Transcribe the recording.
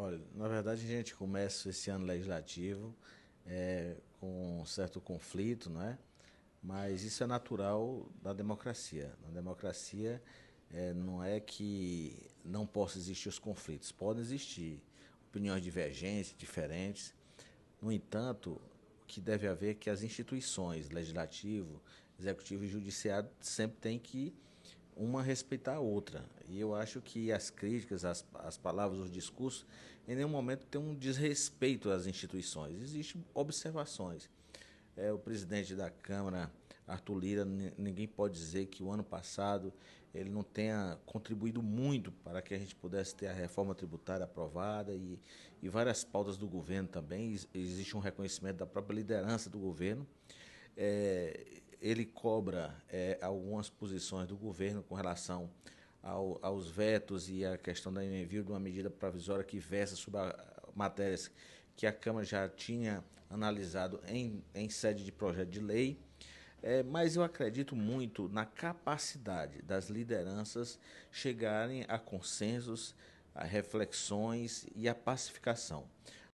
Olha, na verdade a gente começa esse ano legislativo é, com um certo conflito, não é? Mas isso é natural da democracia. Na democracia é, não é que não possa existir os conflitos, podem existir opiniões divergentes, diferentes. No entanto, o que deve haver é que as instituições, legislativo, executivo e judiciário, sempre têm que uma respeitar a outra. E eu acho que as críticas, as, as palavras, os discursos, em nenhum momento tem um desrespeito às instituições. Existem observações. É, o presidente da Câmara, Arthur Lira, ninguém pode dizer que o ano passado ele não tenha contribuído muito para que a gente pudesse ter a reforma tributária aprovada e, e várias pautas do governo também. Existe um reconhecimento da própria liderança do governo é, ele cobra é, algumas posições do governo com relação ao, aos vetos e à questão do envio de uma medida provisória que versa sobre matérias que a Câmara já tinha analisado em, em sede de projeto de lei. É, mas eu acredito muito na capacidade das lideranças chegarem a consensos, a reflexões e a pacificação.